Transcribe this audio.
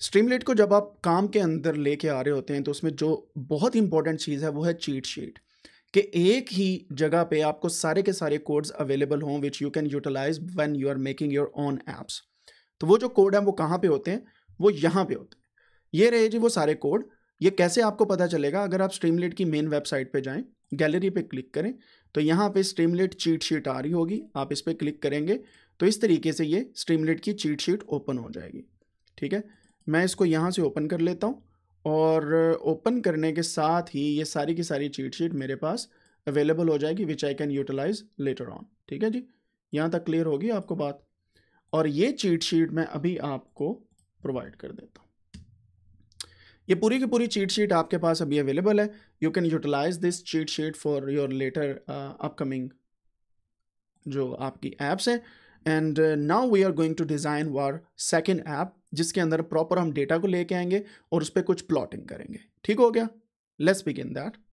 Streamlit को जब आप काम के अंदर लेके आ रहे होते हैं तो उसमें जो बहुत इंपॉर्टेंट चीज़ है वो है चीट शीट कि एक ही जगह पे आपको सारे के सारे कोड्स अवेलेबल हों which you can utilise when you are making your own apps तो वो जो कोड है वो कहाँ पे होते हैं वो यहाँ पे होते हैं ये रहे जी वो सारे कोड ये कैसे आपको पता चलेगा अगर आप स्ट्रीमलेट की मेन वेबसाइट पर जाएँ गैलरी पर क्लिक करें तो यहाँ पर स्ट्रीमलेट चीट शीट आ रही होगी आप इस पर क्लिक करेंगे तो इस तरीके से ये स्ट्रीमलेट की चीट शीट ओपन हो जाएगी ठीक है मैं इसको यहाँ से ओपन कर लेता हूँ और ओपन करने के साथ ही ये सारी की सारी चीट शीट मेरे पास अवेलेबल हो जाएगी which I can utilise later on ठीक है जी यहाँ तक क्लियर होगी आपको बात और ये चीट शीट मैं अभी आपको प्रोवाइड कर देता हूँ ये पूरी की पूरी चीट शीट आपके पास अभी अवेलेबल है you can utilise this cheat sheet for your later upcoming जो आपकी एप्स हैं and now we are going to design our second app जिसके अंदर प्रॉपर हम डेटा को लेके आएंगे और उस पर कुछ प्लॉटिंग करेंगे ठीक हो गया लेट्स बिगिन दैट